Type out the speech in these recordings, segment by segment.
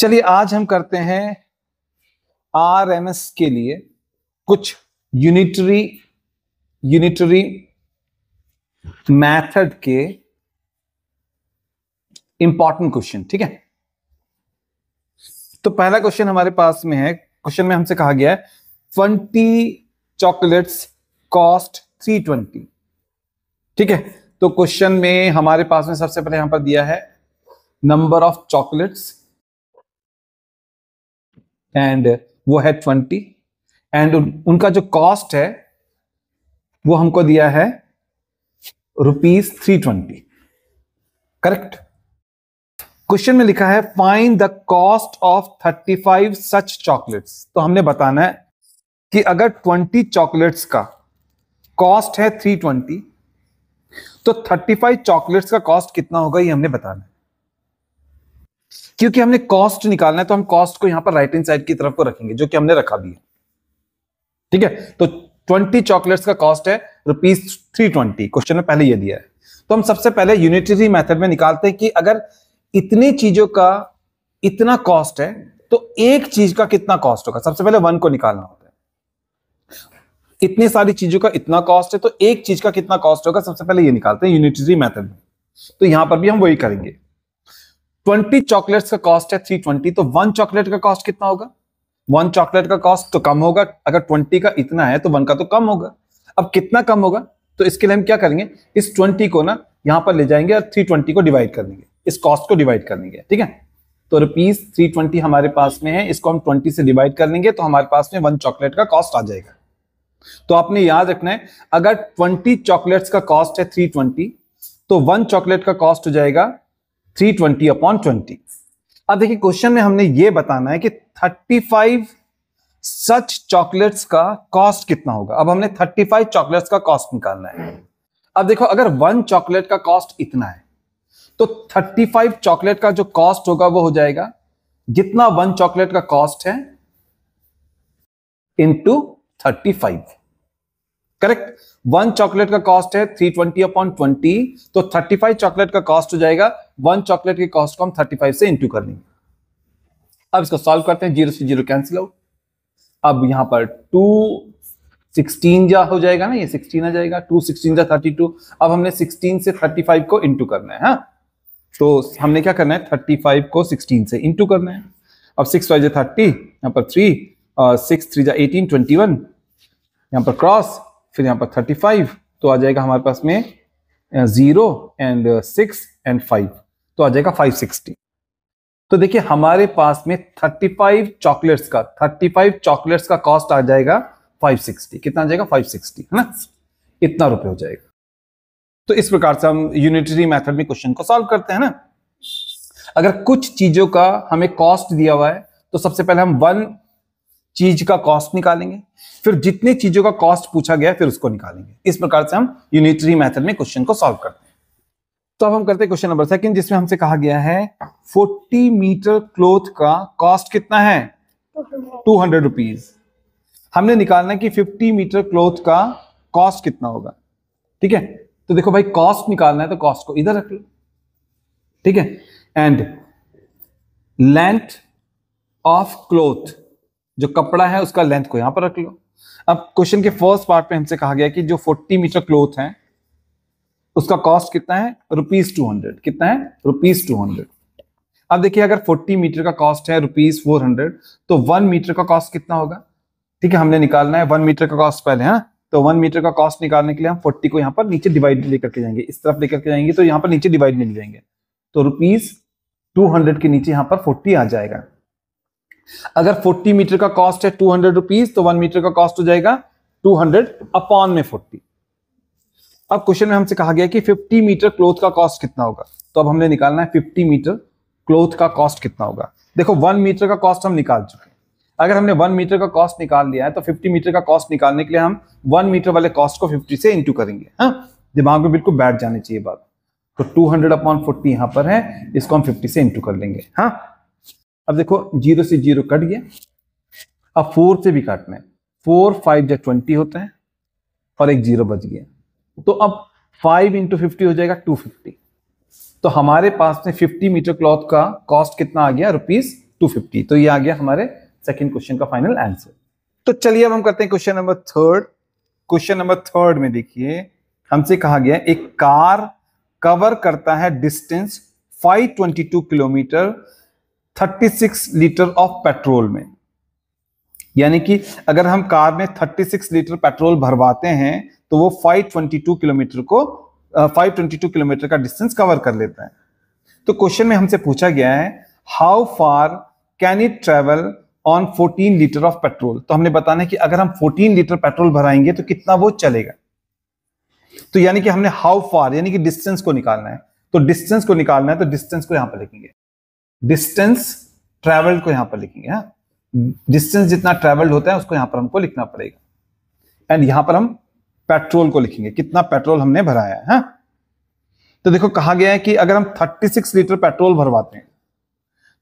चलिए आज हम करते हैं आर एम एस के लिए कुछ यूनिटरी यूनिटरी मैथड के इंपॉर्टेंट क्वेश्चन ठीक है तो पहला क्वेश्चन हमारे पास में है क्वेश्चन में हमसे कहा गया है twenty chocolates cost three twenty ठीक है तो क्वेश्चन में हमारे पास में सबसे पहले यहां पर दिया है नंबर ऑफ चॉकलेट्स एंड वो है ट्वेंटी एंड उनका जो कॉस्ट है वो हमको दिया है rupees three twenty correct question में लिखा है find the cost of thirty five such chocolates तो हमने बताना है कि अगर ट्वेंटी चॉकलेट्स का कॉस्ट है थ्री ट्वेंटी तो थर्टी फाइव चॉकलेट्स का कॉस्ट कितना होगा ये हमने बताना है क्योंकि हमने कॉस्ट निकालना है तो हम कॉस्ट को यहां पर राइट हैंड साइड की तरफ को रखेंगे जो कि हमने रखा भी है ठीक है तो ट्वेंटी चॉकलेट्स का कॉस्ट है रुपीज थ्री ट्वेंटी क्वेश्चन में पहले यह दिया है तो हम सबसे पहले यूनिटरी मेथड में निकालते हैं कि अगर इतनी चीजों का इतना कॉस्ट है तो एक चीज का कितना कॉस्ट होगा सबसे पहले वन को निकालना होता है इतनी सारी चीजों का इतना कॉस्ट है तो एक चीज का कितना कॉस्ट होगा सबसे पहले ये निकालते हैं यूनिटरी मेथड में तो यहां पर भी हम वही करेंगे ट्वेंटी चॉकलेट का कॉस्ट है थ्री ट्वेंटी तो वन चॉकलेट का कॉस्ट कितना होगा वन चॉकलेट का कॉस्ट तो कम होगा अगर ट्वेंटी का इतना है तो वन का तो कम होगा अब कितना कम होगा तो इसके लिए हम क्या करेंगे इस ट्वेंटी को ना यहां पर ले जाएंगे और थ्री ट्वेंटी को डिवाइड कर देंगे इस कॉस्ट को डिवाइड कर देंगे ठीक है तो रुपीज थ्री ट्वेंटी हमारे पास में है इसको हम ट्वेंटी से डिवाइड कर लेंगे तो हमारे पास में वन चॉकलेट का कॉस्ट आ जाएगा तो आपने याद रखना है अगर ट्वेंटी चॉकलेट्स का कॉस्ट है थ्री ट्वेंटी तो वन चॉकलेट का कॉस्ट हो जाएगा थ्री ट्वेंटी अपॉन ट्वेंटी अब देखिए क्वेश्चन में हमने ये बताना है कि थर्टी फाइव सच चॉकलेट्स का कॉस्ट कितना होगा अब हमने थर्टी फाइव चॉकलेट्स का कॉस्ट निकालना है अब देखो अगर वन चॉकलेट का कॉस्ट इतना है तो थर्टी फाइव चॉकलेट का जो कॉस्ट होगा वो हो जाएगा जितना वन चॉकलेट का कॉस्ट है into thirty five correct one chocolate का कॉस्ट है थ्री ट्वेंटी अपॉन ट्वेंटी तो थर्टी फाइव चॉकलेट का कॉस्ट हो जाएगा वन चॉकलेट की कॉस्ट को हम थर्टी फाइव से इंटू कर लेंगे अब इसको सॉल्व करते हैं जीरो से जीरो कैंसिल आउट अब यहां पर टू सिक्सटीन जा हो जाएगा ना ये सिक्सटीन आ जाएगा टू सिक्सटीन जा थर्टी टू अब हमने सिक्सटीन से थर्टी फाइव को इंटू करना है हा? तो हमने क्या करना है थर्टी फाइव को सिक्सटीन से इंटू करना है अब सिक्स फाइव जा थर्टी यहां पर थ्री और सिक्स थ्री जा एटीन ट्वेंटी वन यहां पर क्रॉस फिर यहां पर थर्टी फाइव तो आ जाएगा हमारे पास में zero and six and five तो आ जाएगा 560 तो देखिए हमारे पास में 35 चॉकलेट्स का 35 चॉकलेट्स का कॉस्ट आ जाएगा 560 कितना आ जाएगा 560 है ना इतना रुपए हो जाएगा तो इस प्रकार से हम यूनिटरी मेथड में क्वेश्चन को सॉल्व करते हैं ना अगर कुछ चीजों का हमें कॉस्ट दिया हुआ है तो सबसे पहले हम वन चीज का कॉस्ट निकालेंगे फिर जितनी चीजों का कॉस्ट पूछा गया फिर उसको निकालेंगे इस प्रकार से हम यूनिटरी मेथड में क्वेश्चन को सॉल्व करते हैं तो अब हम करते हैं क्वेश्चन नंबर सेकंड जिसमें हमसे कहा गया है 40 मीटर क्लोथ का कॉस्ट कितना है टू हंड्रेड रुपीज हमने निकालना है कि 50 मीटर क्लोथ का कॉस्ट कितना होगा ठीक है तो देखो भाई कॉस्ट निकालना है तो कॉस्ट को इधर रख लो ठीक है एंड लेंथ ऑफ क्लोथ जो कपड़ा है उसका लेंथ को यहां पर रख लो अब क्वेश्चन के फर्स्ट पार्ट में हमसे कहा गया कि जो 40 मीटर क्लोथ है उसका कॉस्ट कितना है रुपीज टू हंड्रेड कितना है रुपीज टू हंड्रेड अब देखिए अगर फोर्टी मीटर का कॉस्ट है रुपीज फोर हंड्रेड तो वन मीटर का कॉस्ट कितना होगा ठीक है हमने निकालना है वन मीटर का कॉस्ट पहले है हाँ? तो वन मीटर का कॉस्ट निकालने के लिए हम फोर्टी को यहाँ पर नीचे डिवाइड लेकर के जाएंगे इस तरफ लेकर के जाएंगे तो यहाँ पर नीचे डिवाइड मिल जाएंगे तो रुपीज टू हंड्रेड के नीचे यहाँ पर फोर्टी आ जाएगा अगर फोर्टी मीटर का कॉस्ट है टू हंड्रेड रुपीज तो वन मीटर का कॉस्ट हो जाएगा टू हंड्रेड अपॉन में फोर्टी अब क्वेश्चन में हमसे कहा गया कि 50 मीटर क्लोथ का कॉस्ट कितना होगा तो अब हमने निकालना है 50 मीटर क्लोथ का कॉस्ट कितना होगा देखो वन मीटर का कॉस्ट हम निकाल चुके हैं अगर हमने वन मीटर का कॉस्ट निकाल लिया है तो फिफ्टी मीटर का कॉस्ट निकालने के लिए हम वन मीटर वाले कॉस्ट को फिफ्टी से इंटू करेंगे हाँ दिमाग में बिल्कुल बैठ जानी चाहिए बात तो टू हंड्रेड अपॉन फोर्टी यहां पर है इसको हम फिफ्टी से इंटू कर लेंगे हाँ अब देखो जीरो से जीरो कट गया अब फोर से भी काटना है फोर फाइव या ट्वेंटी होता है और एक जीरो बच गया तो अब फाइव इंटू फिफ्टी हो जाएगा टू फिफ्टी तो हमारे पास में फिफ्टी मीटर क्लॉथ का कॉस्ट कितना आ गया रुपीज टू फिफ्टी तो ये आ गया हमारे सेकेंड क्वेश्चन का फाइनल आंसर तो चलिए अब हम करते हैं question number third question number third में देखिए हमसे कहा गया एक कार कवर करता है distance 522 kilometre 36 litre of petrol में यानी कि अगर हम कार में 36 लीटर पेट्रोल भरवाते हैं तो वो 522 किलोमीटर को फाइव ट्वेंटी किलोमीटर का डिस्टेंस कवर कर लेता है तो क्वेश्चन में हमसे पूछा गया है how far can it travel on 14 litre of petrol तो हमने बताना है कि अगर हम 14 लीटर पेट्रोल भराएंगे तो कितना वो चलेगा तो यानी कि हमने हाउ फार यानी कि डिस्टेंस को निकालना है तो डिस्टेंस को निकालना है तो डिस्टेंस को यहां पर लिखेंगे डिस्टेंस ट्रेवल को यहां पर लिखेंगे डिस्टेंस हाँ। जितना ट्रेवल्ड होता है उसको यहां पर हमको लिखना पड़ेगा एंड यहां पर हम पेट्रोल को लिखेंगे कितना पेट्रोल हमने भराया है हाँ? तो देखो कहा गया है कि अगर हम 36 लीटर पेट्रोल भरवाते हैं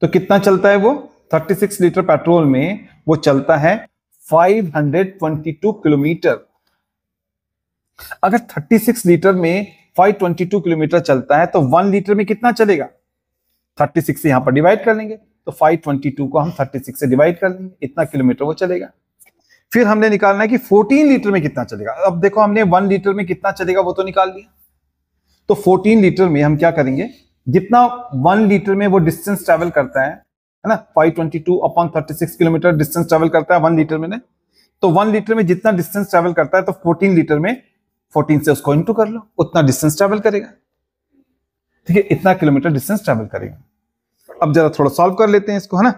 तो कितना चलता है वो 36 लीटर पेट्रोल में वो चलता है 522 किलोमीटर अगर 36 लीटर में 522 किलोमीटर चलता है तो वन लीटर में कितना चलेगा 36 से यहां पर डिवाइड कर लेंगे तो 522 को हम 36 से डिवाइड कर लेंगे इतना किलोमीटर वो चलेगा फिर हमने निकालना है कि 14 लीटर में कितना चलेगा अब देखो हमने वन लीटर में कितना चलेगा वो तो निकाल लिया तो 14 लीटर में हम क्या करेंगे जितना वन लीटर में वो डिस्टेंस ट्रेवल करता है है ना 522 twenty two upon thirty kilometre distance travel करता है वन लीटर में ने? तो वन लीटर में जितना डिस्टेंस ट्रेवल करता है तो फोर्टीन लीटर में फोर्टीन से उसको इंटू कर लो उतना डिस्टेंस ट्रेवल करेगा ठीक है इतना किलोमीटर डिस्टेंस ट्रेवल करेगा अब जरा थोड़ा सॉल्व कर लेते हैं इसको है ना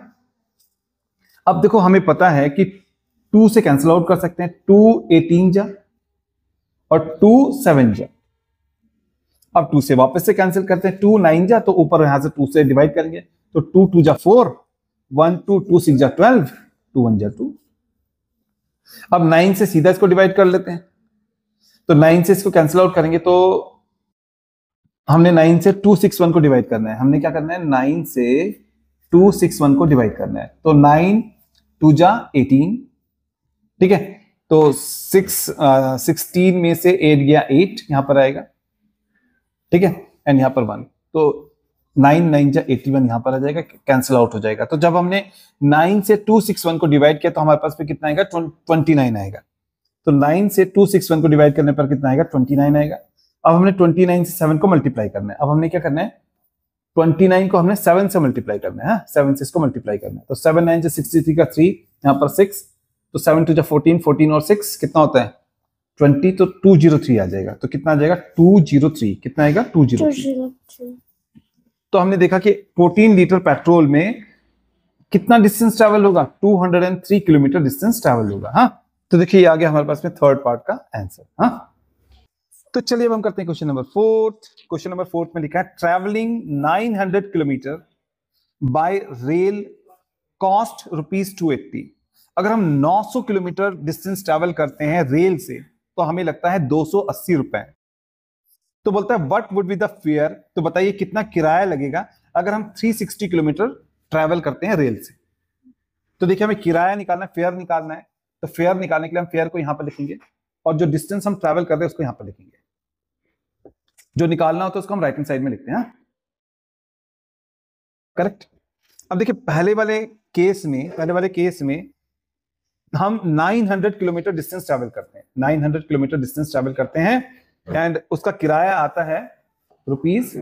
अब देखो हमें पता है कि टू से कैंसिल आउट कर सकते हैं टू एटीन जा और टू सेवन जा अब टू से वापस से कैंसिल करते हैं टू नाइन जा तो ऊपर यहां से टू से डिवाइड करेंगे तो टू टू जा four one two two six जा ट्वेल्व टू वन जा टू अब नाइन से सीधा इसको डिवाइड कर लेते हैं तो नाइन से इसको कैंसिल आउट करेंगे तो हमने नाइन से टू सिक्स वन को डिवाइड करना है हमने क्या करना है नाइन से टू सिक्स वन को डिवाइड करना है तो नाइन टू जा एटीन ठीक है तो सिक्स सिक्सटीन uh, में से एट गया एट यहां पर आएगा ठीक है एंड यहां पर वन तो नाइन नाइन जा एटी वन यहां पर आ जाएगा कैंसिल आउट हो जाएगा तो जब हमने नाइन से टू सिक्स वन को डिवाइड किया तो हमारे पास पे कितना आएगा ट्वेंटी नाइन आएगा तो नाइन से टू सिक्स वन को डिवाइड करने पर कितना आएगा ट्वेंटी नाइन आएगा अब हमने ट्वेंटी नाइन से सेवन को मल्टीप्लाई करना है अब हमने क्या करना है ट्वेंटी नाइन को हमने सेवन से मल्टीप्लाई करना है सेवन से इसको मल्टीप्लाई करना है तो सेवन नाइन से सिक्सटी थ्री का थ्री यहाँ पर सिक्स तो सेवन टू जा फोर्टीन फोर्टीन और सिक्स कितना होता है ट्वेंटी तो टू जीरो थ्री आ जाएगा तो कितना आ जाएगा टू जीरो थ्री कितना आएगा टू जीरो तो हमने देखा कि फोर्टीन लीटर पेट्रोल में कितना डिस्टेंस ट्रेवल होगा two hundred and three kilometre distance travel होगा हाँ तो देखिए आ गया हमारे पास में थर्ड पार्ट का आंसर हाँ तो चलिए अब हम करते हैं question number fourth question number fourth में लिखा है ट्रैवलिंग 900 किलोमीटर by rail cost rupees two eighty अगर हम 900 किलोमीटर डिस्टेंस ट्रेवल करते हैं रेल से तो हमें लगता है दो सौ रुपए तो बोलता है what would be the fare तो बताइए कितना किराया लगेगा अगर हम 360 किलोमीटर ट्रेवल करते हैं रेल से तो देखिए हमें किराया निकालना है फेयर निकालना है तो फेयर निकालने के लिए हम फेयर को यहां पर लिखेंगे और जो डिस्टेंस हम ट्रेवल कर रहे हैं उसको यहां पर लिखेंगे जो निकालना होता है उसको हम राइट हैंड साइड में लिखते हैं करेक्ट हाँ। अब देखिए पहले वाले केस में पहले वाले केस में हम 900 किलोमीटर डिस्टेंस ट्रेवल करते हैं 900 किलोमीटर डिस्टेंस ट्रेवल करते हैं एंड उसका किराया आता है रुपीज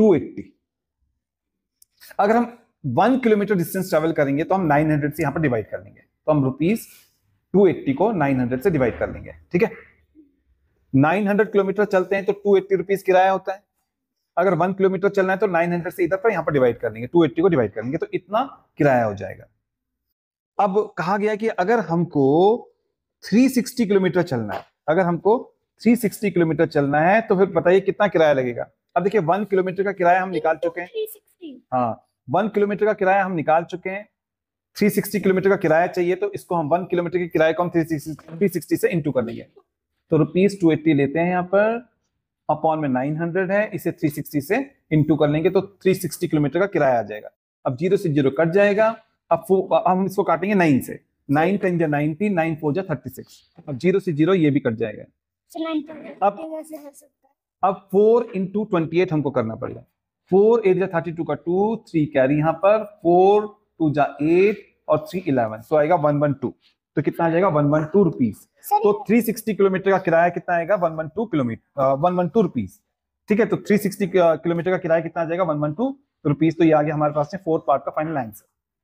280 अगर हम वन किलोमीटर डिस्टेंस ट्रेवल करेंगे तो हम 900 से यहां पर डिवाइड कर लेंगे तो हम रुपीज 280 को 900 से डिवाइड कर लेंगे ठीक है 900 किलोमीटर चलते हैं तो 280 एट्टी रुपीज किराया होता है अगर वन किलोमीटर चलना है तो 900 से इधर पर यहां पर डिवाइड कर लेंगे 280 को डिवाइड कर लेंगे तो इतना किराया हो जाएगा अब कहा गया कि अगर हमको 360 किलोमीटर चलना है अगर हमको 360 किलोमीटर चलना है तो फिर बताइए कितना किराया लगेगा अब देखिए वन किलोमीटर का किराया हम निकाल चुके हैं हाँ वन किलोमीटर का किराया हम निकाल चुके हैं 360 किलोमीटर का किराया चाहिए तो इसको हम वन किलोमीटर के किराए को हम 360 360 से इंटू कर लेंगे तो रुपीज टू एट्टी लेते हैं यहाँ पर अपॉन में 900 है इसे 360 से इंटू कर लेंगे तो 360 किलोमीटर का किराया आ जाएगा अब जीरो से जीरो कट जाएगा अब फोर हम इसको काटेंगे नाइन से नाइन टेन जो नाइनटीन नाइन फोर जो थर्टी सिक्स अब जीरो से जीरो ये भी कट जाएगा अच्छा, अब अब फोर इंटू ट्वेंटी एट हमको करना पड़ेगा फोर एट जो थर्टी टू का टू थ्री कैरी यहाँ पर फोर टू जा एट और थ्री इलेवन सो आएगा वन वन टू तो कितना आ जाएगा वन वन टू रुपीज तो थ्री सिक्सटी किलोमीटर का किराया कितना आएगा one one two kilometre one one two rupees ठीक है तो थ्री सिक्सटी किलोमीटर का किराया कितना आ जाएगा वन वन टू रुपीज तो ये आ गया हमारे पास में फोर्थ पार्ट का फाइनल आंसर